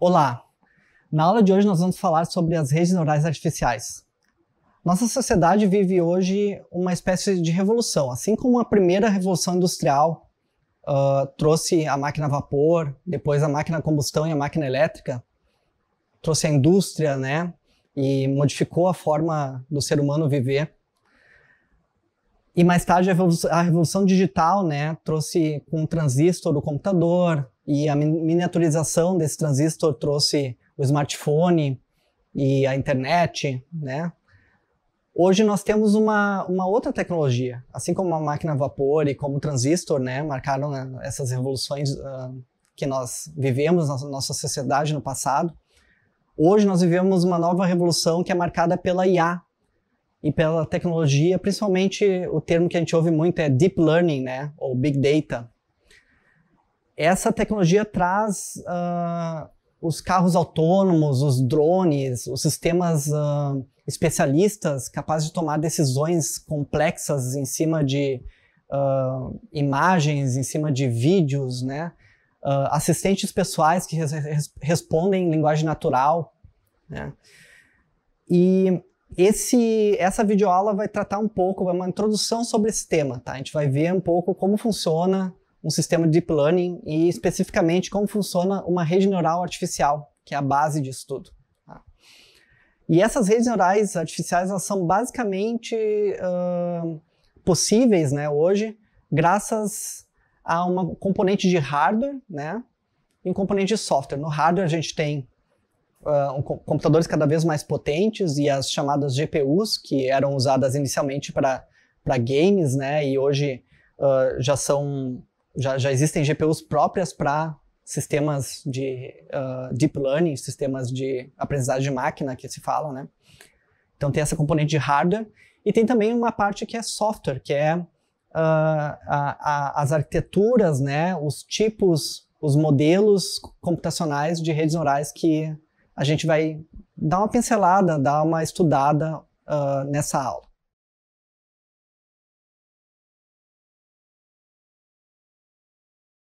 Olá! Na aula de hoje nós vamos falar sobre as redes neurais artificiais. Nossa sociedade vive hoje uma espécie de revolução, assim como a primeira revolução industrial uh, trouxe a máquina a vapor, depois a máquina a combustão e a máquina elétrica, trouxe a indústria, né? E modificou a forma do ser humano viver. E mais tarde a revolução digital, né, trouxe com um transistor o computador, e a miniaturização desse transistor trouxe o smartphone e a internet, né? Hoje nós temos uma, uma outra tecnologia, assim como a máquina a vapor e como o transistor, né, marcaram né, essas revoluções uh, que nós vivemos na nossa sociedade no passado. Hoje nós vivemos uma nova revolução que é marcada pela IA e pela tecnologia, principalmente o termo que a gente ouve muito é deep learning, né, ou big data essa tecnologia traz uh, os carros autônomos, os drones, os sistemas uh, especialistas capazes de tomar decisões complexas em cima de uh, imagens, em cima de vídeos, né? assistentes pessoais que res respondem em linguagem natural, né? E esse, essa videoaula vai tratar um pouco, vai é uma introdução sobre esse tema, tá? A gente vai ver um pouco como funciona um sistema de deep learning e especificamente como funciona uma rede neural artificial, que é a base disso tudo. Tá? E essas redes neurais artificiais elas são basicamente uh, possíveis né, hoje graças a uma componente de hardware né, e um componente de software. No hardware a gente tem uh, um, computadores cada vez mais potentes e as chamadas GPUs, que eram usadas inicialmente para games né, e hoje uh, já são já, já existem GPUs próprias para sistemas de uh, deep learning, sistemas de aprendizagem de máquina que se falam, né? Então tem essa componente de hardware e tem também uma parte que é software, que é uh, a, a, as arquiteturas, né? Os tipos, os modelos computacionais de redes neurais que a gente vai dar uma pincelada, dar uma estudada uh, nessa aula.